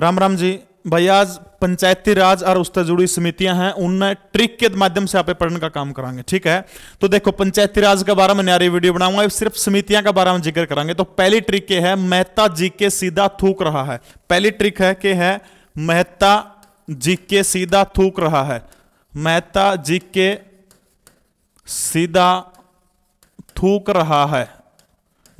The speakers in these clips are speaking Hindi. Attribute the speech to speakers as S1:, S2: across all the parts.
S1: राम राम जी भैया आज पंचायती राज और उससे जुड़ी समितियां हैं उन ट्रिक के माध्यम से आप पढ़ने का काम करेंगे ठीक है तो देखो पंचायती राज के बारे में न्यारी वीडियो बनाऊंगा सिर्फ समितियां के बारे में जिक्र करेंगे तो पहली ट्रिक ये है मेहता जी के सीधा थूक रहा है पहली ट्रिक है के है मेहता जी के सीधा थूक रहा है मेहता जी के सीधा थूक रहा है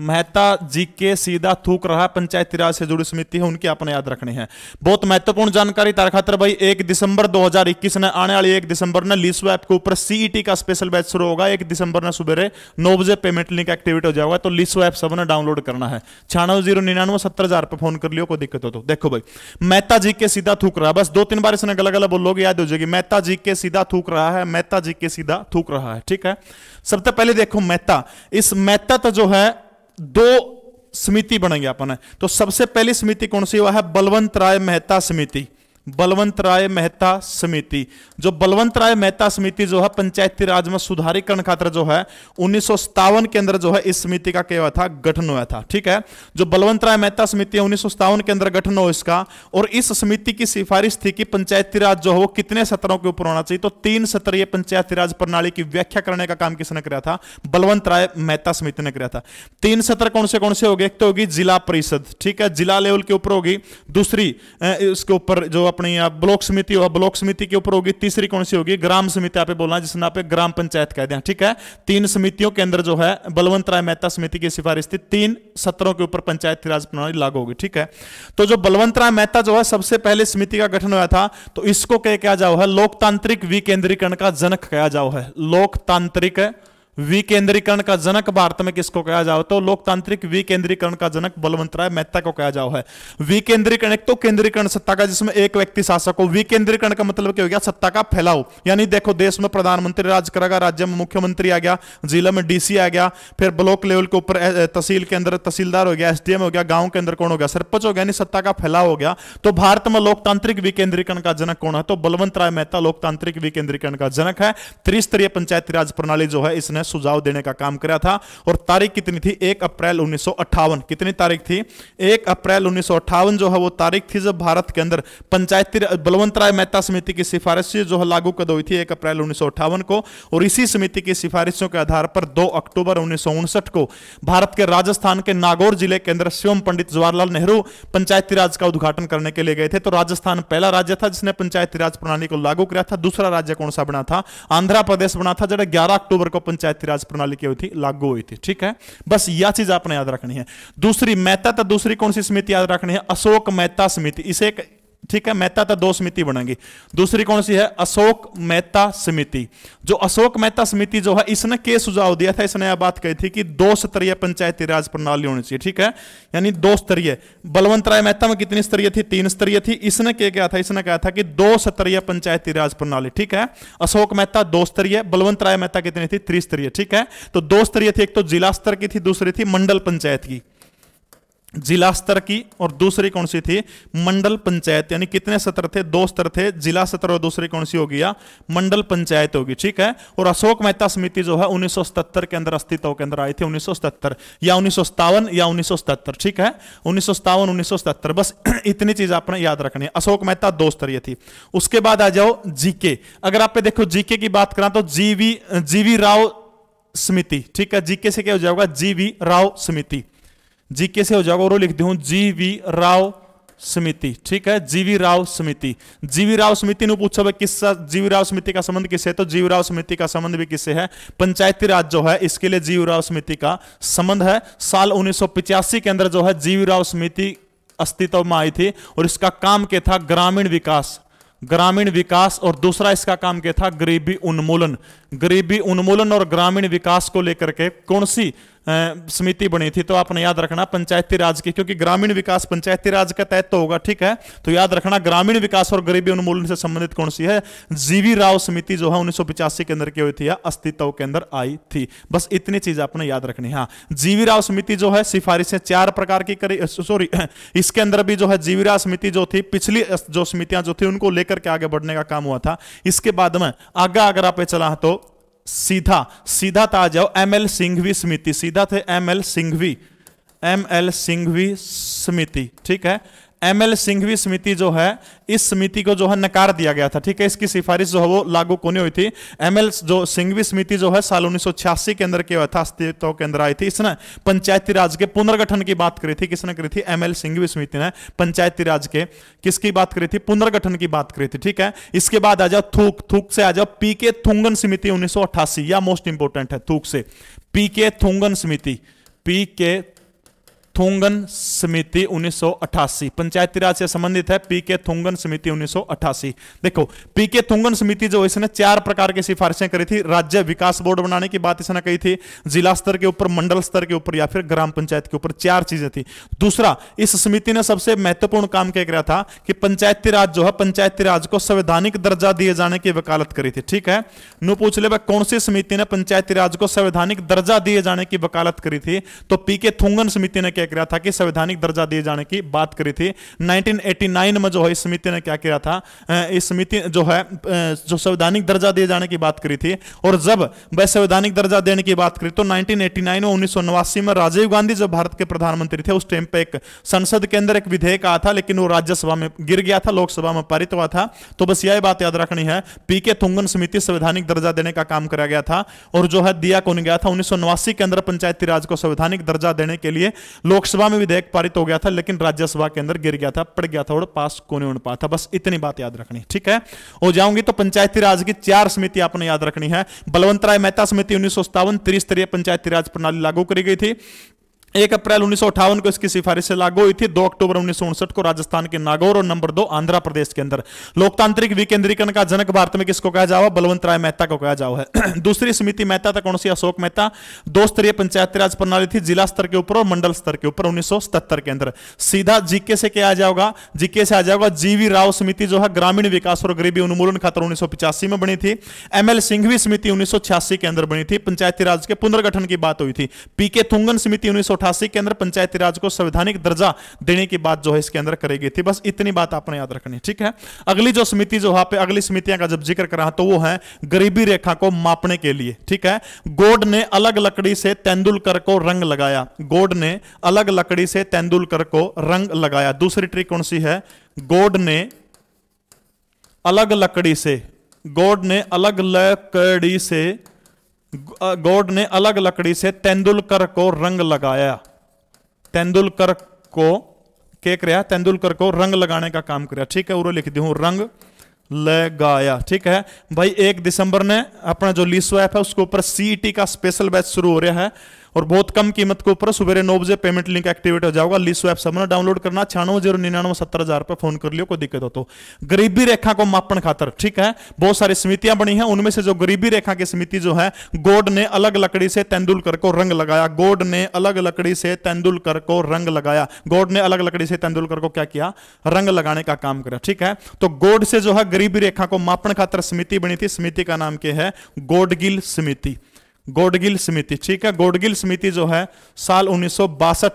S1: मेहता जी के सीधा थूक रहा पंचायती राज से जुड़ी समिति है उनके आपने याद रखने हैं बहुत महत्वपूर्ण जानकारी तार खातर भाई एक दिसंबर 2021 ने आने वाली एक दिसंबर ने लीस ऐप के ऊपर सीईटी e का स्पेशल बैच शुरू होगा एक दिसंबर ने सुबह नौ बजे पेमेंट लिंक एक्टिवेट हो जाएगा तो लीसो ऐप सबने डाउनलोड करना है छियानवे जीरो निन्यानवे सत्तर हजार पर फोन कर लियो कोई दिक्कत हो तो देखो भाई मेहता जी के सीधा थूक रहा बस दो तीन बार इसने अलग अलग बोलोगे याद हो जाएगी मेहता जी के सीधा थूक रहा है मेहता जी के सीधा थूक रहा है ठीक है सबसे पहले देखो मेहता इस मेहता तो जो है दो समिति बनेंगे अपन तो सबसे पहली समिति कौन सी हुआ है बलवंत राय मेहता समिति बलवंत राय मेहता समिति जो बलवंत राय मेहता समिति जो है पंचायती राज में सुधारीकरण खातर जो है उन्नीस के अंदर जो है इस समिति का क्या हुआ था गठन हुआ था ठीक है जो बलवंत राय मेहता समिति है उन्नीस के अंदर गठन हो इसका और इस समिति की सिफारिश थी कि पंचायती राज जो है वो कितने सत्रों के ऊपर होना चाहिए तो तीन सत्रीय पंचायती राज प्रणाली की व्याख्या करने का काम किसने किया था बलवंत राय मेहता समिति ने किया था तीन सत्र कौन से कौन से हो गए एक तो होगी जिला परिषद ठीक है जिला लेवल के ऊपर होगी दूसरी उसके ऊपर जो अपनी आप ब्लॉक समिति हो ब्लॉक समिति के ऊपर होगी तीसरी कौन सी होगी ग्राम समिति आप बोलना जिसने आप ग्राम पंचायत कह दें ठीक है तीन समितियों के अंदर जो है बलवंत राय मेहता समिति की सिफारिश थी तीन सत्रों के ऊपर पंचायत राज प्रणाली लागू होगी ठीक है तो जो बलवंत राय मेहता जो है सबसे पहले समिति का गठन हुआ था तो इसको क्या जाओ है लोकतांत्रिक विकेंद्रीकरण का जनक कहा जाओ है लोकतांत्रिक विकेंद्रीकरण का जनक भारत में किसको कहा जाओ तो लोकतांत्रिक विकेंद्रीकरण का जनक बलवंत राय मेहता को कहा जाओ है विकेंद्रीकरण एक तो केंद्रीकरण सत्ता का जिसमें एक व्यक्ति शासक हो विकेंद्रीकरण का मतलब क्या हो गया सत्ता का फैलाओ यानी देखो देश में प्रधानमंत्री राज करेगा राज्य में मुख्यमंत्री आ गया जिला में डीसी आ गया फिर ब्लॉक लेवल के ऊपर तहसील के अंदर तहसीलदार हो गया एसडीएम हो गया गांव के अंदर कौन हो गया सरपंच हो गया यानी सत्ता का फैलाव हो गया तो भारत में लोकतांत्रिक विकेंद्रीकरण का जनक कौन है तो बलवंत राय मेहता लोकतांत्रिक विकेंद्रीकरण का जनक है त्रिस्तरीय पंचायती राज प्रणाली जो है इसने सुझाव देने का काम करा था और तारीख कितनी थी एक अप्रैल उन्नीस कितनी तारीख थी एक अप्रैल उन्नीस जो है वो तारीख थी जब भारत के अंदर पंचायती बलवंत राय मेहता समिति की सिफारिश जो है लागू कर हुई थी एक अप्रैल उन्नीस को और इसी समिति की सिफारिशों के आधार पर दो अक्टूबर उन्नीस को भारत के राजस्थान के नागौर जिले के अंदर स्वयं पंडित जवाहरलाल नेहरू पंचायती राज का उद्घाटन करने के लिए गए थे तो राजस्थान पहला राज्य था जिसने पंचायती राज प्रणाली को लागू किया था दूसरा राज्य कौन सा बना था आंध्र प्रदेश बना था जरा 11 अक्टूबर को पंचायत राज प्रणाली की थी लागू हुई थी ठीक है बस यह चीज आपने याद रखनी है दूसरी मेहता तो दूसरी कौन सी समिति याद रखनी है अशोक मेहता समिति इसे एक ठीक है मेहता तो दो समिति बनेगी दूसरी कौन सी है अशोक मेहता समिति जो अशोक मेहता समिति जो है इसने के सुझाव दिया था इसने यह बात कही थी कि दो स्तरीय पंचायती राज प्रणाली होनी चाहिए ठीक है यानी दो स्तरीय बलवंत राय मेहता में कितनी स्तरीय थी तीन स्तरीय थी इसने क्या कहा था इसने कहा था कि दो स्तरीय पंचायती राज प्रणाली ठीक है अशोक मेहता दो स्तरीय बलवंत राय मेहता कितनी थी त्रिस्तरीय ठीक है तो दो स्तरीय थी एक तो जिला स्तर की थी दूसरी थी मंडल पंचायत की जिला स्तर की और दूसरी कौन सी थी मंडल पंचायत यानी कितने सत्र थे दो स्तर थे जिला सत्र और दूसरी कौन सी होगी या मंडल पंचायत होगी ठीक है और अशोक मेहता समिति जो है 1977 के अंदर अस्तित्व के अंदर आई थी 1977 या उन्नीस या उन्नीस ठीक है उन्नीस सौ बस इतनी चीज आपने याद रखनी है अशोक मेहता दो स्तरीय थी उसके बाद आ जाओ जीके अगर आप देखो जीके की बात करा तो जीवी जीवी राव समिति ठीक है जीके से क्या हो जाएगा जीवी राव समिति जीके से हो जाएगा और लिख दूं जीवी राव समिति ठीक है जीवी राव समिति जीवी राव समिति ने पूछा भाई किसका जीवी राव समिति का संबंध किससे है तो जीवी राव समिति का संबंध भी किससे है पंचायती राज जो है इसके लिए जीवी राव समिति का संबंध है साल उन्नीस के अंदर जो है जीवी राव समिति अस्तित्व में आई थी और इसका काम क्या था ग्रामीण विकास ग्रामीण विकास और दूसरा इसका काम क्या था गरीबी उन्मूलन गरीबी उन्मूलन और ग्रामीण विकास को लेकर के कौन सी समिति बनी थी तो आपने याद रखना पंचायती राज की क्योंकि ग्रामीण विकास पंचायती राज का तहत तो होगा ठीक है तो याद रखना ग्रामीण विकास और गरीबी उन्मूलन से संबंधित कौन सी है जीवी राव समिति जो है उन्नीस के अंदर की हुई थी अस्तित्व के अंदर आई थी बस इतनी चीज आपने याद रखनी हाँ जीवी राव समिति जो है सिफारिशें चार प्रकार की करी सॉरी इसके अंदर भी जो है जीवी राव समिति जो थी पिछली जो समितियां जो थी उनको लेकर के आगे बढ़ने का काम हुआ था इसके बाद में आगे अगर आप चला तो सीधा सीधा तो आ जाओ एम एल सिंघवी समिति सीधा थे M L Singhvi M L Singhvi समिति ठीक है एम एल सिंघवी समिति जो है इस समिति को जो है नकार दिया गया था ठीक है इसकी सिफारिश जो है वो लागू कोने हुई थी एम एल जो सिंघवी समिति जो है साल उन्नीस के अंदर के अस्तित्व के अंदर आई थी इसने पंचायती राज के पुनर्गठन की बात करी थी किसने करी थी एम एल सिंघवी समिति ने पंचायती राज के किसकी बात करी थी पुनर्गठन की बात करी थी ठीक है इसके बाद आ जाओ थूक थूक से आ जाओ पी के थुंगन समिति उन्नीस या मोस्ट इंपोर्टेंट है थूक से पी के थुंगन समिति पी के थोंगन समिति 1988 पंचायती राज से संबंधित है पीके थोंगन समिति 1988 देखो पीके थोंगन समिति जो इसने चार प्रकार की सिफारिशें करी थी राज्य विकास बोर्ड बनाने की बात इसने कही थी जिला स्तर के ऊपर मंडल स्तर के ऊपर या फिर ग्राम पंचायत के ऊपर चार चीजें थी दूसरा इस समिति ने सबसे महत्वपूर्ण काम क्या किया था कि पंचायती राज जो है पंचायती राज को संवैधानिक दर्जा दिए जाने की वकालत करी थी ठीक है नु पूछ ले कौन सी समिति ने पंचायती राज को संवैधानिक दर्जा दिए जाने की वकालत करी थी तो पीके थोंगन समिति ने क्या किया था कि संवैधानिक दर्जा दिए जाने की बात करी थी 1989 में जो है इस समिति ने क्या किया था इस समिति जो है जो संवैधानिक दर्जा दिए जाने की बात करी थी और जब वह संवैधानिक दर्जा देने की बात करी तो 1989 में उन्नीस में राजीव गांधी जब भारत के प्रधानमंत्री थे उस टाइम पर एक संसद के अंदर एक विधेयक आया था लेकिन वो राज्यसभा में गिर गया था लोकसभा में पारित हुआ था तो बस यह बात याद रखनी है पी के थुंगन समिति संवैधानिक दर्जा देने का काम कराया गया था और जो है दिया कौन गया था उन्नीस के अंदर पंचायती राज को संवैधानिक दर्जा देने के लिए लोग लोकसभा में विधेयक पारित हो गया था लेकिन राज्यसभा के अंदर गिर गया था पड़ गया था और पास को नहीं पा था बस इतनी बात याद रखनी ठीक है हो जाऊंगी तो पंचायती राज की चार समिति आपने याद रखनी है बलवंतराय मेहता समिति उन्नीस सौ सत्तावन त्रिस्तरीय पंचायती राज प्रणाली लागू करी गई थी एक अप्रैल उन्नीस को इसकी सिफारिशें लागू हुई थी दो अक्टूबर उन्नीस को राजस्थान के नागौर और नंबर दो आंध्र प्रदेश के अंदर लोकतांत्रिक विकेंद्रीकरण का जनक भारत में किसको कहा जाओ बलवंत राय मेहता को कहा जाओ है दूसरी समिति मेहता था कौन सी अशोक मेहता दो स्तरीय पंचायत राज प्रणाली थी जिला स्तर के ऊपर और मंडल स्तर के ऊपर उन्नीस के अंदर सीधा जीके से क्या आ जाओगा जीके से आ जाओगा जीवी राव समिति जो है ग्रामीण विकास और गरीबी उन्मूलन खातर उन्नीस में बनी थी एम एल सिंघवी समिति उन्नीस के अंदर बनी थी पंचायती राज के पुनर्गठन की बात हुई थी पीके थुंगन समिति उन्नीस 1988 के अंदर पंचायती राज को संवैधानिक दर्जा देने की बात जो है इसके अंदर करी गई थी बस इतनी बात आपने याद रखनी है ठीक है अगली जो समिति जो वहां पर अगली समितियां का जब जिक्र करा तो वो है गरीबी रेखा को मापने के लिए ठीक है गोड ने अलग लकड़ी से तेंदुलकर को रंग लगाया गोड ने अलग लकड़ी से तेंदुलकर को रंग लगाया दूसरी ट्रिक कौन सी है गोड ने अलग लकड़ी से गोड ने अलग लकड़ी से गॉड ने अलग लकड़ी से तेंदुलकर को रंग लगाया तेंदुलकर को के कर तेंदुलकर को रंग लगाने का काम करया ठीक है उरो लिख दी हूं रंग लगाया ठीक है भाई एक दिसंबर ने अपना जो लीसो ऐप है उसके ऊपर सीईटी का स्पेशल बैच शुरू हो रहा है और बहुत कम कीमत के ऊपर सुबह नौ बजे पेमेंट लिंक एक्टिवेट हो जाएगा लिस्ट ऐप सब डाउनलोड करना छियानवे जीरो निन्यानवे सत्तर हजार रुपये फोन कर लियो कोई दिक्कत हो तो गरीबी रेखा को मापन खातर ठीक है बहुत सारी समितियां बनी हैं उनमें से जो गरीबी रेखा की समिति जो है गोड ने अलग लकड़ी से तेंदुलकर को रंग लगाया गोड ने अलग लकड़ी से तेंदुलकर को रंग लगाया गोड ने अलग लकड़ी से तेंदुलकर को क्या किया रंग लगाने का काम करा ठीक है तो गोड से जो है गरीबी रेखा को मापन खातर समिति बनी थी समिति का नाम क्या है गोडगिल समिति गोडगिल समिति ठीक है गोडगिल समिति जो है साल उन्नीस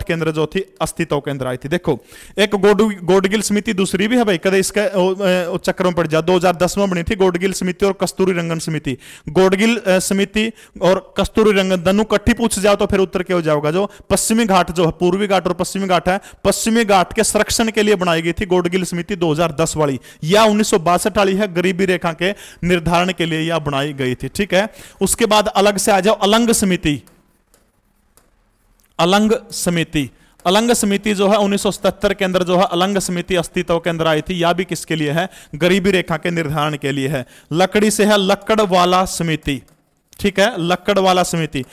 S1: के अंदर जो थी अस्तित्व के अंदर आई थी देखो एक गोडगिल समिति दूसरी भी है भाई कदम इसके चक्कर में पड़ जा 2010 में बनी थी गोडगिल समिति और कस्तूरी रंगन समिति गोडगिल समिति और कस्तूरी रंगन दोनों कट्ठी पूछ जाओ तो फिर उत्तर क्या हो जाएगा जो पश्चिमी घाट जो है पूर्वी घाट और पश्चिमी घाट है पश्चिमी घाट के संरक्षण के लिए बनाई गई थी गोडगिल समिति दो वाली या उन्नीस वाली है गरीबी रेखा के निर्धारण के लिए यह बनाई गई थी ठीक है उसके बाद अलग से जाओ अलंग समिति अलंग समिति अलंग समिति जो है 1977 के अंदर जो है अलंग समिति अस्तित्व के अंदर आई थी या भी किसके लिए है गरीबी रेखा के निर्धारण के लिए है लकड़ी से है लकड़ वाला समिति ठीक है वाला समिति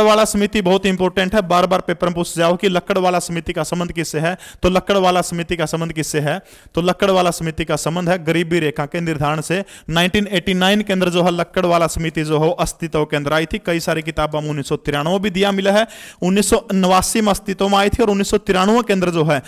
S1: वाला समिति बहुत इंपॉर्टेंट है बार बार पेपर में पूछ जाओ कि वाला समिति का संबंध किससे है तो वाला समिति का संबंध किससे है तो वाला समिति का संबंध है गरीबी रेखा के निर्धारण से 1989 के अंदर जो है वाला समिति जो हो अस्तित्व के अंदर आई थी कई सारी किताब हम उन्नीस भी दिया मिला है उन्नीस में अस्तित्व में आई थी और उन्नीस के अंदर जो है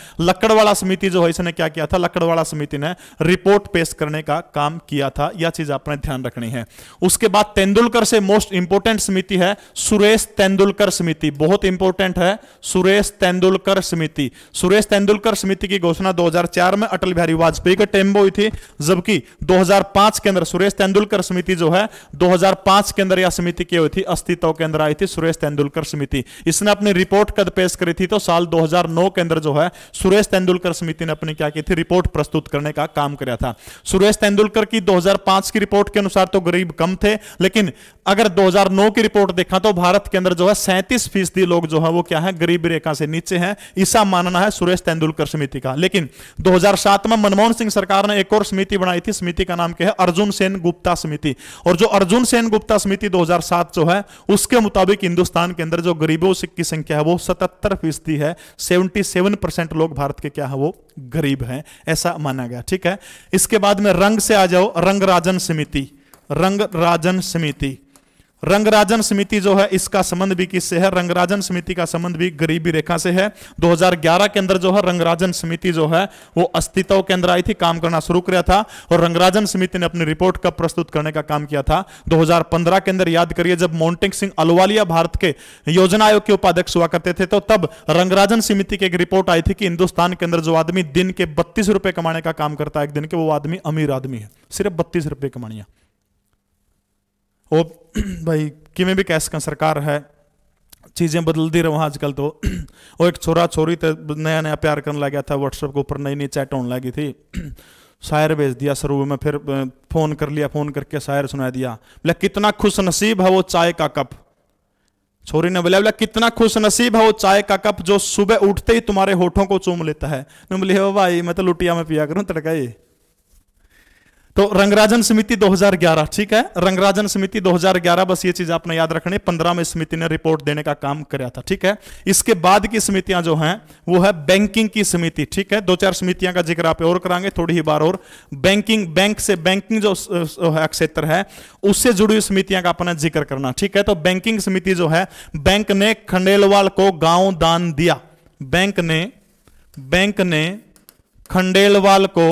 S1: वाला समिति जो है इसने क्या किया था वाला समिति ने रिपोर्ट पेश करने का काम किया था यह चीज आपने ध्यान रखनी है उसके बाद तेंदुलकर से मोस्ट इंपोर्टेंट समिति है सुरेश तेंदुलकर समिति बहुत इंपोर्टेंट है सुरेश तेंदुलकर समिति सुरेश तेंदुलकर समिति की घोषणा 2004 में अटल बिहारी वाजपेयी के टेम हुई थी जबकि 2005 के अंदर सुरेश तेंदुलकर समिति जो है 2005 के अंदर यह समिति की हुई थी अस्तित्व के अंदर आई थी सुरेश तेंदुलकर समिति इसने अपनी रिपोर्ट कद पेश करी थी तो साल दो के अंदर जो है सुरेश तेंदुलकर समिति ने अपनी क्या की थी रिपोर्ट प्रस्तुत करने का काम किया था सुरेश तेंदुलकर की दो की रिपोर्ट के अनुसार तो गरीब कम थे लेकिन अगर 2009 की रिपोर्ट देखा तो भारत के अंदर जो है सैंतीस फीसदी लोग जो है वो क्या है गरीब रेखा से नीचे हैं ईसा मानना है सुरेश तेंदुलकर समिति का लेकिन 2007 में मनमोहन सिंह सरकार ने एक और समिति बनाई थी समिति का नाम क्या है अर्जुन सेन गुप्ता समिति और जो अर्जुन सेन गुप्ता समिति 2007 जो है उसके मुताबिक हिंदुस्तान के अंदर जो गरीबों की संख्या है वो सतहत्तर फीसदी है सेवेंटी सेवन परसेंट लोग भारत के क्या है वो गरीब है ऐसा माना गया ठीक है इसके बाद में रंग से आ जाओ रंग समिति रंग राजन समिति रंगराजन समिति जो है इसका संबंध भी किससे है रंगराजन समिति का संबंध भी गरीबी रेखा से है 2011 के अंदर जो है रंगराजन समिति जो है वो अस्तित्व के अंदर आई थी काम करना शुरू किया था और रंगराजन समिति ने अपनी रिपोर्ट कब प्रस्तुत करने का काम किया था 2015 के अंदर याद करिए जब मोन्टिंग सिंह अलवालिया भारत के योजना आयोग के उपाध्यक्ष हुआ करते थे तो तब रंगराजन समिति की एक रिपोर्ट आई थी कि हिंदुस्तान के अंदर जो आदमी दिन के बत्तीस रुपए कमाने का काम करता है एक दिन के वो आदमी अमीर आदमी है सिर्फ बत्तीस रुपए कमानिया होप भाई किमें भी कह का सरकार है चीज़ें बदलती रहो आजकल तो वो एक छोरा छोरी तो नया नया प्यार करने लग गया था व्हाट्सएप के ऊपर नई नई चैट होने लगी थी शायर भेज दिया शुरू में फिर फ़ोन कर लिया फ़ोन करके शायर सुना दिया बोला कितना खुश नसीब है वो चाय का कप छोरी ने बोला बोला कितना खुश नसीब है वो चाय का कप जो सुबह उठते ही तुम्हारे होठों को चूम लेता है बोले हो भाई मैं तो लुटिया में पिया करूँ तड़का ही तो रंगराजन समिति 2011 ठीक है रंगराजन समिति 2011 बस ये चीज आपने याद रखनी पंद्रह में समिति ने रिपोर्ट देने का काम कराया था ठीक है इसके बाद की समितियां जो हैं वो है बैंकिंग की समिति ठीक है दो चार समितियां का जिक्र आप और कराएंगे थोड़ी ही बार और बैंकिंग बैंक से बैंकिंग जो क्षेत्र है उससे जुड़ी हुई समितियां का अपना जिक्र करना ठीक है तो बैंकिंग समिति जो है बैंक ने खंडेलवाल को गांव दान दिया बैंक ने बैंक ने खंडेलवाल को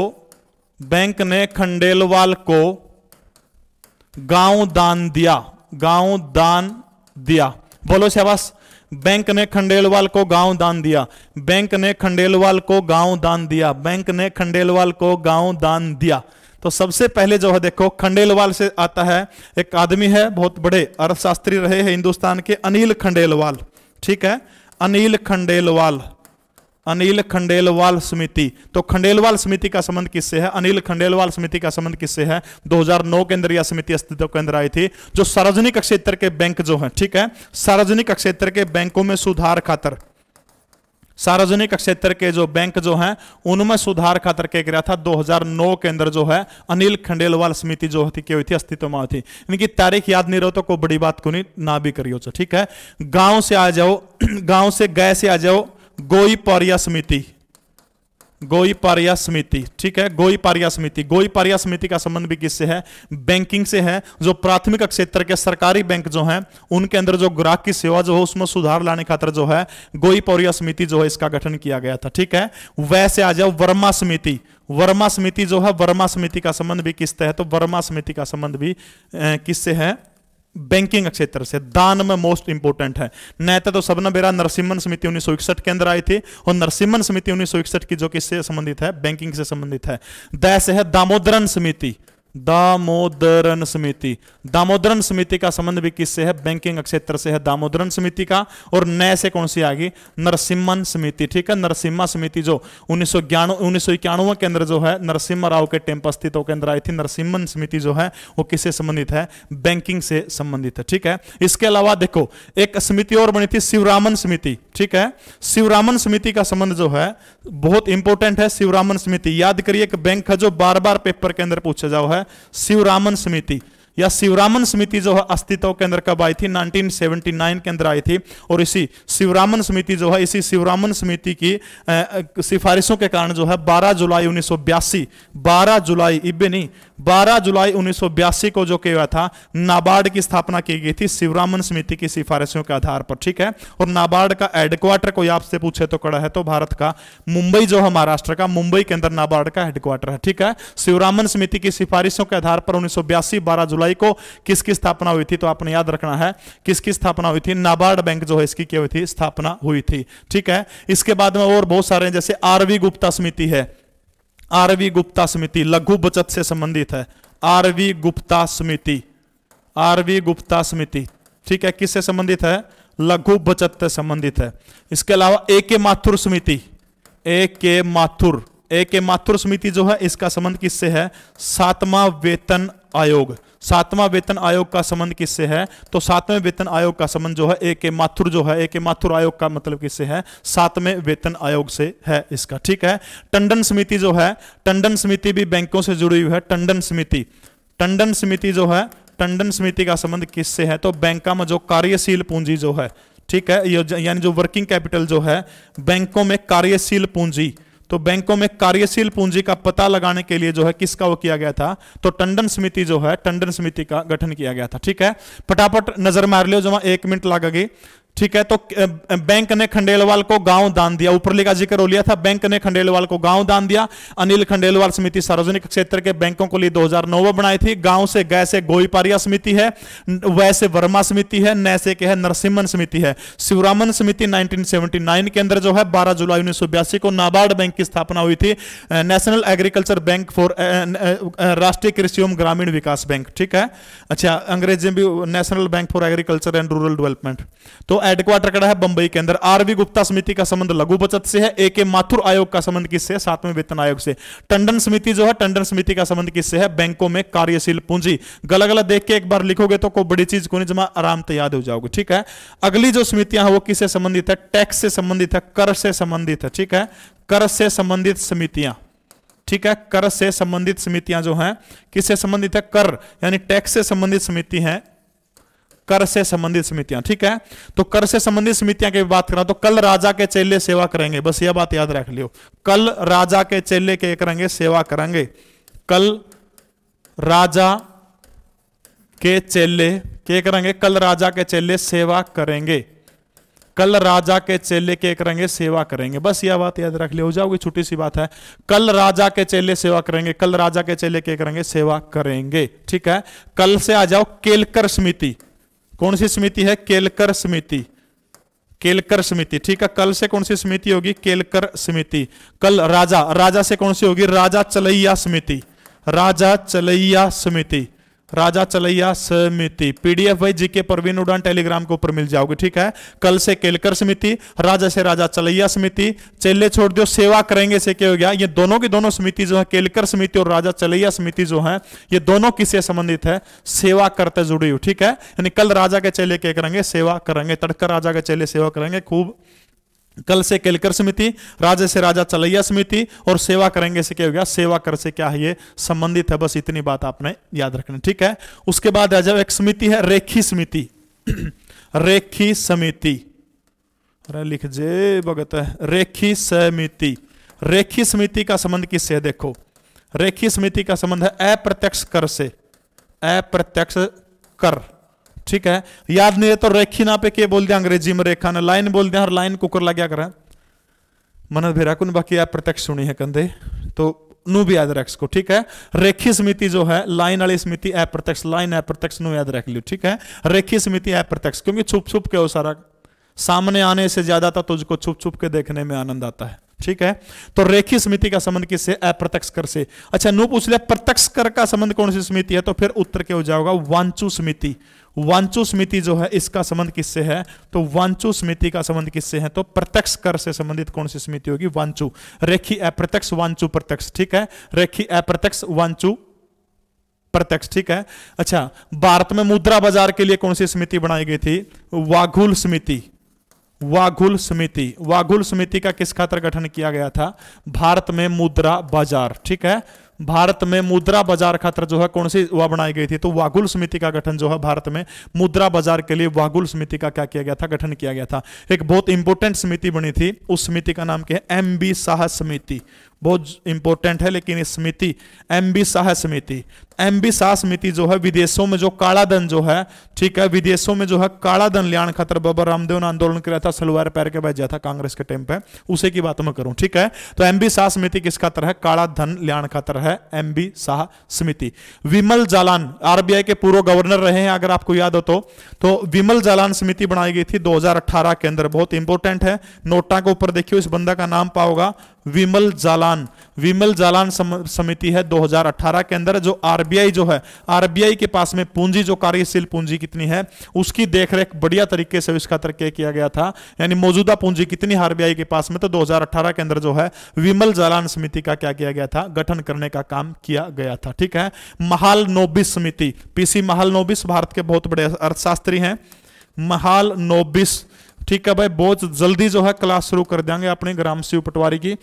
S1: बैंक ने खंडेलवाल को गांव दान दिया गांव दान दिया बोलो शहबास बैंक ने खंडेलवाल को गांव दान दिया बैंक ने खंडेलवाल को गांव दान दिया बैंक ने खंडेलवाल को गांव दान दिया तो सबसे पहले जो है देखो खंडेलवाल से आता है एक आदमी है बहुत बड़े अर्थशास्त्री रहे हैं हिंदुस्तान के अनिल खंडेलवाल ठीक है अनिल खंडेलवाल अनिल खंडेलवाल समिति तो खंडेलवाल समिति का संबंध किससे है अनिल खंडेलवाल समिति का संबंध किससे है 2009 के अंदर यह समिति अस्तित्व के अंदर आई थी जो सार्वजनिक क्षेत्र के बैंक जो है ठीक है सार्वजनिक क्षेत्र के बैंकों में सुधार खातर सार्वजनिक क्षेत्र के जो बैंक जो हैं उनमें सुधार खातर के गया था 2009 के अंदर जो है अनिल खंडेलवाल समिति जो थी हुई थी अस्तित्व में थी इनकी तारीख याद नहीं रहो तो कोई बड़ी बात को नहीं ना भी करियो तो, ठीक है गांव से आ जाओ गांव से गए से आ जाओ गोई पारिया समिति गोई पारिया समिति ठीक है गोई पारिया समिति गोई पारिया समिति का संबंध भी किससे है बैंकिंग से है जो प्राथमिक क्षेत्र के सरकारी बैंक जो हैं उनके अंदर जो ग्राहक की सेवा जो है उसमें सुधार लाने खातर जो है गोई पारिया समिति जो है इसका गठन किया गया था ठीक है वैसे आ जाओ वर्मा समिति वर्मा समिति जो है वर्मा समिति का संबंध भी किससे है तो वर्मा समिति का संबंध भी किससे है बैंकिंग क्षेत्र से दान में मोस्ट इंपोर्टेंट है नेता तो, तो सबना बेरा नरसिम्हन समिति उन्नीस के अंदर आई थी और नरसिम्हन समिति उन्नीस की जो किससे संबंधित है बैंकिंग से संबंधित है दैसे है दामोदरन समिति दामोदरन समिति दामोदरन समिति का संबंध भी किससे है बैंकिंग क्षेत्र से है दामोदरन समिति का और नए से कौन सी आ गई नरसिम्हन समिति ठीक है नरसिम्हा समिति जो उन्नीस सौ के अंदर जो है नरसिम्हा राव के टेम्प स्थित के अंदर आई थी नरसिम्हन समिति जो है वो किससे संबंधित है बैंकिंग से संबंधित है ठीक है इसके अलावा देखो एक समिति और बनी थी शिवरामन समिति ठीक है शिवरामन समिति का संबंध जो है बहुत इंपॉर्टेंट है शिवरामन समिति याद करिए एक बैंक है जो बार बार पेपर के अंदर पूछा जाओ है शिवरामन समिति या शिवरामन समिति जो है अस्तित्व के अंदर कब आई थी 1979 के अंदर आई थी और इसी शिवरामन समिति जो है इसी शिवरामन समिति की सिफारिशों के कारण जो है 12 जुलाई 1982 12 जुलाई इबे नहीं 12 जुलाई उन्नीस को जो किया था नाबार्ड की स्थापना की गई थी शिवरामन समिति की सिफारिशों के आधार पर ठीक है और नाबार्ड का हेडक्वार्टर कोई आपसे पूछे तो कड़ा है तो भारत का मुंबई जो है महाराष्ट्र का मुंबई के अंदर नाबार्ड का हेडक्वार्टर है ठीक है शिवरामन समिति की सिफारिशों के आधार पर उन्नीस सौ जुलाई जुलाई को किसकी स्थापना हुई थी तो आपने याद रखना है किसकी स्थापना हुई थी नाबार्ड बैंक जो है इसकी क्या हुई थी स्थापना हुई थी ठीक है इसके बाद में और बहुत सारे जैसे आरवी गुप्ता समिति है आरवी गुप्ता समिति लघु बचत से संबंधित है आरवी गुप्ता समिति आरवी गुप्ता समिति ठीक है किससे संबंधित है लघु बचत से संबंधित है इसके अलावा ए के माथुर समिति ए के माथुर ए के माथुर समिति जो है इसका संबंध किससे है सातवां वेतन आयोग सातवां वेतन आयोग का संबंध किससे है तो सातवें वेतन आयोग का संबंध जो है ए के माथुर जो है ए के माथुर आयोग का मतलब किससे है सातवें वेतन आयोग से है इसका ठीक है टंडन समिति जो है टंडन समिति भी बैंकों से जुड़ी हुई है टंडन समिति टंडन समिति जो है टंडन समिति का संबंध किससे है तो बैंका में जो कार्यशील पूंजी जो है ठीक है यानी जो वर्किंग कैपिटल जो है बैंकों में कार्यशील पूंजी तो बैंकों में कार्यशील पूंजी का पता लगाने के लिए जो है किसका वो किया गया था तो टंडन समिति जो है टंडन समिति का गठन किया गया था ठीक है फटाफट नजर मार लियो जो एक मिनट लागेगी ठीक है तो बैंक ने खंडेलवाल को गांव दान दिया ऊपर का जिक्र हो लिया था बैंक ने खंडेलवाल को गांव दान दिया अनिल खंडेलवाल समिति सार्वजनिक क्षेत्र के बैंकों को लिए 2009 नौ बनाई थी गांव से गए से गोईपारिया समिति है वैसे वर्मा समिति है नैसे के है नरसिम्हन समिति है शिवरामन समिति नाइनटीन के अंदर जो है बारह जुलाई उन्नीस को नाबार्ड बैंक की स्थापना हुई थी नेशनल एग्रीकल्चर बैंक फॉर राष्ट्रीय कृषि एवं ग्रामीण विकास बैंक ठीक है अच्छा अंग्रेजी भी national bank for agriculture and rural development तो हेडक्वार्टर कड़ा है बंबई के अंदर आरवी गुप्ता समिति का संबंध लघु बचत से है एके माथुर आयोग का संबंध किससे सातवें वेतन आयोग से टंडन समिति जो है टंडन समिति का संबंध किससे है बैंकों में कार्यशील पूंजी गल गला देख के एक बार लिखोगे तो कोई बड़ी चीज को नहीं जमा आराम से याद हो जाओगे ठीक है अगली जो समितियां वो किससे संबंधित है टैक्स से संबंधित है कर से संबंधित है ठीक है कर से संबंधित समितियां ठीक है कर से संबंधित समितियां जो हैं किससे संबंधित है कर यानी टैक्स से संबंधित समिति है कर से संबंधित समितियां ठीक है तो कर से संबंधित समितियां की बात करा तो कल राजा के चेले सेवा करेंगे बस यह बात याद रख लियो कल राजा के चेले के करेंगे सेवा करेंगे कल राजा के चेले के करेंगे कल राजा के चेले सेवा करेंगे कल राजा के चेले के करेंगे सेवा करेंगे बस यह बात याद रख लिया हो जाओगी छोटी सी बात है कल राजा के चेले सेवा करेंगे कल राजा के चेले के करेंगे सेवा करेंगे ठीक है कल से आ जाओ केलकर समिति कौन सी समिति है केलकर समिति केलकर समिति ठीक है कल से कौन सी समिति होगी केलकर समिति कल राजा राजा से कौन सी होगी राजा चलैया समिति राजा चलैया समिति राजा चलैया समिति पीडीएफ भाई जीके परवीन उड़ान टेलीग्राम के ऊपर मिल जाओगे ठीक है कल से केलकर समिति राजा से राजा चलैया समिति चेले छोड़ दो सेवा करेंगे से क्या हो गया ये दोनों की दोनों समिति जो है केलकर समिति और राजा चलैया समिति जो है ये दोनों किससे संबंधित है सेवा करते जुड़ी हुई ठीक है यानी कल राजा के चेले क्या करेंगे सेवा करेंगे तड़कर राजा के चेले सेवा करेंगे खूब कल से केलकर समिति राजे से राजा चलैया समिति और सेवा करेंगे से क्या हो गया सेवा कर से क्या है ये संबंधित है बस इतनी बात आपने याद रखना ठीक है उसके बाद है जब एक समिति है रेखी समिति रेखी समिति अरे लिख जे भगत रेखी समिति रेखी समिति का संबंध किससे है देखो रेखी समिति का संबंध है अप्रत्यक्ष कर से अप्रत्यक्ष कर ठीक है याद नहीं है तो रेखी ना पे के बोल दिया अंग्रेजी में रेखा ने लाइन बोल दिया और लाइन कुकर ला गया करा मन भेरा कुन बाकी आप प्रत्यक्ष सुनी है कंधे तो नु भी याद रख सको ठीक है रेखी समिति जो है लाइन वाली समिति अप्रत्यक्ष लाइन अप्रत्यक्ष नु याद रख लियो ठीक है रेखी समिति अप्रत्यक्ष क्योंकि छुप छुप के हो सारा सामने आने से ज्यादा तो तुझको छुप छुप के देखने में आनंद आता है ठीक है तो रेखी समिति का संबंध किससे अप्रत्यक्ष कर से अच्छा नु पूछ लिया प्रत्यक्ष कर का संबंध कौन सी समिति है तो फिर उत्तर क्या हो जाएगा वांचू समिति वांचु स्मृति जो है इसका संबंध किससे है तो वांचु स्मृति का संबंध किससे है तो प्रत्यक्ष कर से संबंधित कौन सी समिति होगी वांचू रेखी अप्रत्यक्ष वांचू प्रत्यक्ष ठीक है रेखी अप्रत्यक्ष वांचु प्रत्यक्ष ठीक है अच्छा भारत में मुद्रा बाजार के लिए कौन सी समिति बनाई गई थी वाघुल समिति वाघुल समिति वाघुल समिति का किस खातर गठन किया गया था भारत में मुद्रा बाजार ठीक है भारत में मुद्रा बाजार खातर जो है कौन सी वह बनाई गई थी तो वागुल समिति का गठन जो है भारत में मुद्रा बाजार के लिए वागुल समिति का क्या किया गया था गठन किया गया था एक बहुत इंपोर्टेंट समिति बनी थी उस समिति का नाम क्या है एम बी शाह समिति बहुत इंपॉर्टेंट है लेकिन समिति एम बी शाह समिति एम बी शाह समिति जो है विदेशों में जो काला धन जो है ठीक है विदेशों में जो है कालाधन लियान खतर बाबा रामदेव ने आंदोलन किया था सलवार पैर के बैठ था कांग्रेस के टाइम पे उसे की बात मैं करूं ठीक है तो एम बी शाह समिति किसका तरह है काला धन लियान खतर है एम बी शाह समिति विमल जालान आरबीआई के पूर्व गवर्नर रहे हैं अगर आपको याद हो तो, तो विमल जालान समिति बनाई गई थी दो के अंदर बहुत इंपॉर्टेंट है नोटा के ऊपर देखियो इस बंदा का नाम पाओगा विमल जालान विमल जालान समिति है 2018 के अंदर जो आरबीआई जो है आरबीआई के पास में पूंजी जो कार्यशील पूंजी कितनी है उसकी देखरेख बढ़िया तरीके से इसका तरीके किया गया था यानी मौजूदा पूंजी कितनी आरबीआई के पास में तो 2018 के अंदर जो है विमल जालान समिति का क्या किया गया था गठन करने का काम किया गया था ठीक है महाल नोबिस समिति पीसी महाल नोबिस भारत के बहुत बड़े अर्थशास्त्री हैं महाल नोबिस ठीक है भाई बहुत जल्दी जो है क्लास शुरू कर देंगे अपने ग्राम शिव पटवारी की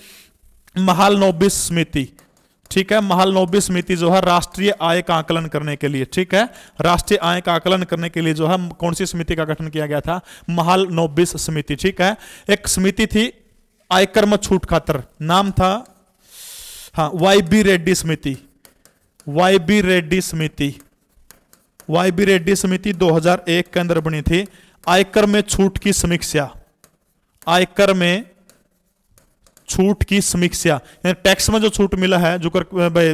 S1: महाल नोबिस समिति ठीक है नोबिस समिति जो है राष्ट्रीय आय का आकलन करने के लिए ठीक है राष्ट्रीय आय का आकलन करने के लिए जो है कौन सी समिति का गठन किया गया था महाल नोबिस समिति ठीक है एक समिति थी आयकर में छूट खातर नाम था हाँ वाई बी रेड्डी समिति वाई बी रेड्डी समिति वाई बी रेड्डी समिति 2001 के अंदर बनी थी आयकर में छूट की समीक्षा आयकर में छूट की समीक्षा यानी टैक्स में जो छूट मिला है जो कर भाई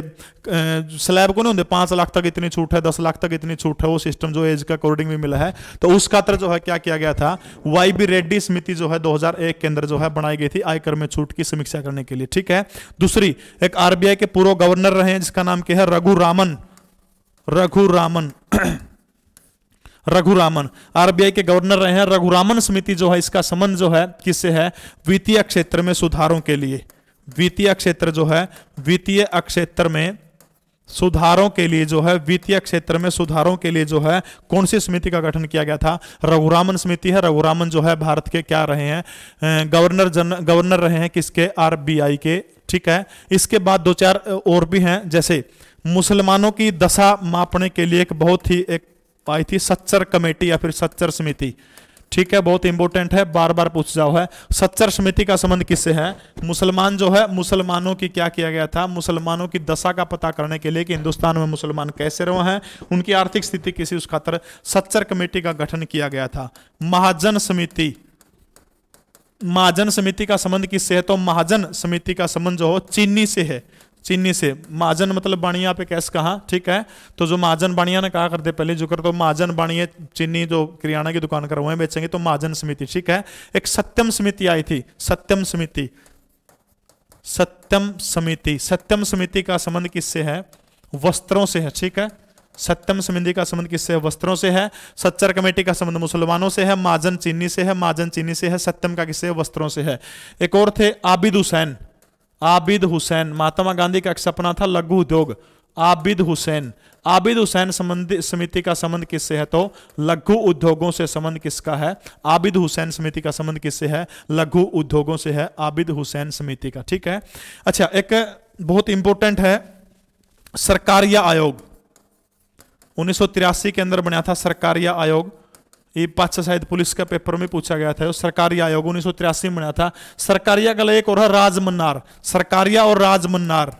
S1: स्लैब को नहीं होते पांच लाख तक इतनी छूट है दस लाख तक इतनी छूट है वो सिस्टम जो एज के अकॉर्डिंग में मिला है तो उसका तरह जो है क्या किया गया था वाई बी रेड्डी समिति जो है 2001 के अंदर जो है बनाई गई थी आयकर में छूट की समीक्षा करने के लिए ठीक है दूसरी एक आरबीआई के पूर्व गवर्नर रहे जिसका नाम क्या है रघु रामन रघु रामन रघुरामन आरबीआई के गवर्नर रहे हैं रघुरामन समिति जो है इसका संबंध जो है किससे है वित्तीय क्षेत्र में सुधारों के लिए वित्तीय क्षेत्र जो है वित्तीय क्षेत्र में सुधारों के लिए जो है वित्तीय क्षेत्र में सुधारों के लिए जो है कौन सी समिति का गठन किया गया था रघुरामन समिति है रघुरामन जो है भारत के क्या रहे हैं गवर्नर जन गवर्नर रहे हैं किसके आरबीआई के ठीक है इसके बाद दो चार और भी हैं जैसे मुसलमानों की दशा मापने के लिए एक बहुत ही एक पाई थी सच्चर कमेटी या फिर सच्चर समिति ठीक है बहुत इंपॉर्टेंट है बार बार पूछ जाओ है सच्चर समिति का संबंध किससे है मुसलमान जो है मुसलमानों की क्या किया गया था मुसलमानों की दशा का पता करने के लिए कि हिंदुस्तान में मुसलमान कैसे रहे हैं उनकी आर्थिक स्थिति किसी उस खातर सच्चर कमेटी का गठन किया गया था महाजन समिति महाजन समिति का संबंध किससे है तो महाजन समिति का संबंध जो हो चीनी से है चीनी से महाजन मतलब बाणिया पे कैस कहा ठीक है तो जो महाजन बाणिया ने कहा करते पहले जो कर तो महाजन बाणिया चीनी जो किराना की दुकान करवाए बेचेंगे तो महाजन समिति ठीक है एक सत्यम समिति आई थी सत्यम समिति सत्यम समिति सत्यम समिति का संबंध किससे है वस्त्रों से है ठीक है सत्यम समिति का संबंध किससे वस्त्रों से है सच्चर कमेटी का संबंध मुसलमानों से है माजन चीनी से है माजन चीनी से है सत्यम का किससे वस्त्रों से है एक और थे आबिद हुसैन आबिद हुसैन महात्मा गांधी का एक सपना था लघु उद्योग आबिद हुसैन आबिद हुसैन संबंधी समिति का संबंध किससे है तो लघु उद्योगों से संबंध किसका है आबिद हुसैन समिति का संबंध किससे है लघु उद्योगों से है आबिद हुसैन समिति का ठीक है अच्छा एक बहुत इंपॉर्टेंट है सरकारिया आयोग उन्नीस के अंदर बना था सरकारिया आयोग ये पक्ष शायद पुलिस का पेपर में पूछा गया था सरकारी आयोग उन्नीस में बनाया था सरकारिया का एक और है राजमन्नार सरकारिया और राजमन्नार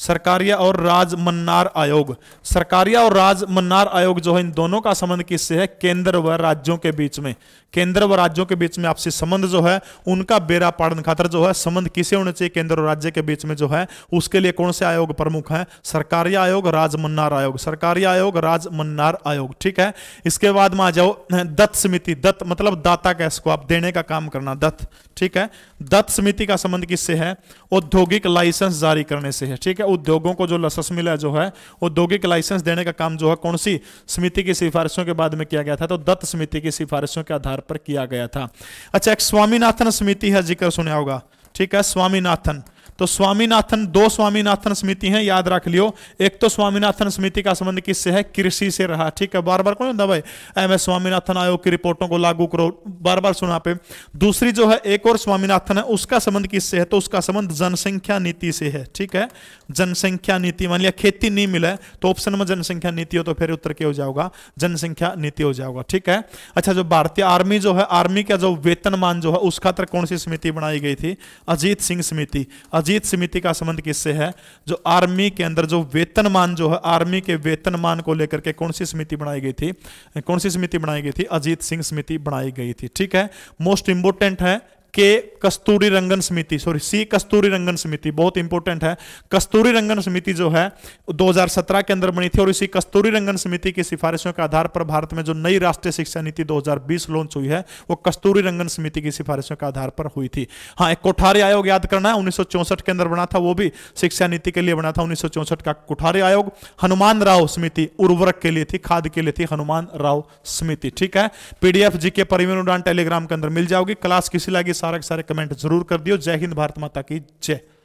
S1: सरकारिया और राज मन्नार आयोग सरकारिया और राज मन्नार आयोग जो है इन दोनों का संबंध किससे है केंद्र व राज्यों के बीच में केंद्र व राज्यों के बीच में आपसी संबंध जो है उनका बेरा पाड़न खातर जो है संबंध किसे होने चाहिए केंद्र और राज्य के बीच में जो है उसके लिए कौन से आयोग प्रमुख है सरकारिया आयोग राज मन्नार आयोग सरकारिया आयोग राज मन्नार आयोग ठीक है इसके बाद में आ जाओ दत्त समिति दत्त मतलब दाता कैस को आप देने का काम करना दत्त ठीक है दत्त समिति का संबंध किससे है औद्योगिक लाइसेंस जारी करने से है ठीक है उद्योगों को जो लसस मिला जो है औद्योगिक लाइसेंस देने का काम जो है कौन सी समिति की सिफारिशों के बाद में किया गया था तो दत्त समिति की सिफारिशों के आधार पर किया गया था अच्छा एक स्वामीनाथन समिति है जिक्र सुना होगा ठीक है स्वामीनाथन तो स्वामीनाथन दो स्वामीनाथन समिति हैं याद रख लियो एक तो स्वामीनाथन समिति का संबंध किससे है कृषि से रहा ठीक है बार बार कौन होता भाई एम स्वामीनाथन आयोग की रिपोर्टों को लागू करो बार बार सुना पे दूसरी जो है एक और स्वामीनाथन है उसका संबंध किससे है तो उसका संबंध जनसंख्या नीति से है ठीक है जनसंख्या नीति मान लिया खेती नहीं मिला तो ऑप्शन में जनसंख्या नीति हो तो फिर उत्तर क्या हो जाएगा जनसंख्या नीति हो जाएगा ठीक है अच्छा जो भारतीय आर्मी जो है आर्मी का जो वेतनमान जो है उसका खातर कौन सी समिति बनाई गई थी अजीत सिंह समिति अजीत जीत समिति का संबंध किससे है जो आर्मी के अंदर जो वेतनमान जो है आर्मी के वेतनमान को लेकर के कौन सी समिति बनाई गई थी कौन सी समिति बनाई गई थी अजीत सिंह समिति बनाई गई थी ठीक है मोस्ट इंपोर्टेंट है के कस्तूरी रंगन समिति सॉरी सी कस्तूरी रंगन समिति बहुत इंपॉर्टेंट है कस्तूरी रंगन समिति जो है 2017 के अंदर बनी थी और इसी कस्तूरी रंगन समिति की सिफारिशों के आधार पर भारत में जो नई राष्ट्रीय शिक्षा नीति 2020 लॉन्च हुई है वो कस्तूरी रंगन समिति की सिफारिशों के आधार पर हुई थी हाँ एक कोठारी आयोग याद करना है उन्नीस के अंदर बना था वो भी शिक्षा नीति के लिए बना था उन्नीस का कोठारी आयोग हनुमान राव समिति उर्वरक के लिए थी खाद के लिए थी हनुमान राव समिति ठीक है पीडीएफ जी के परिवहन उड़ान टेलीग्राम के अंदर मिल जाओगी क्लास किसी लगी सारा के सारे कमेंट जरूर कर दियो जय हिंद भारत माता की जय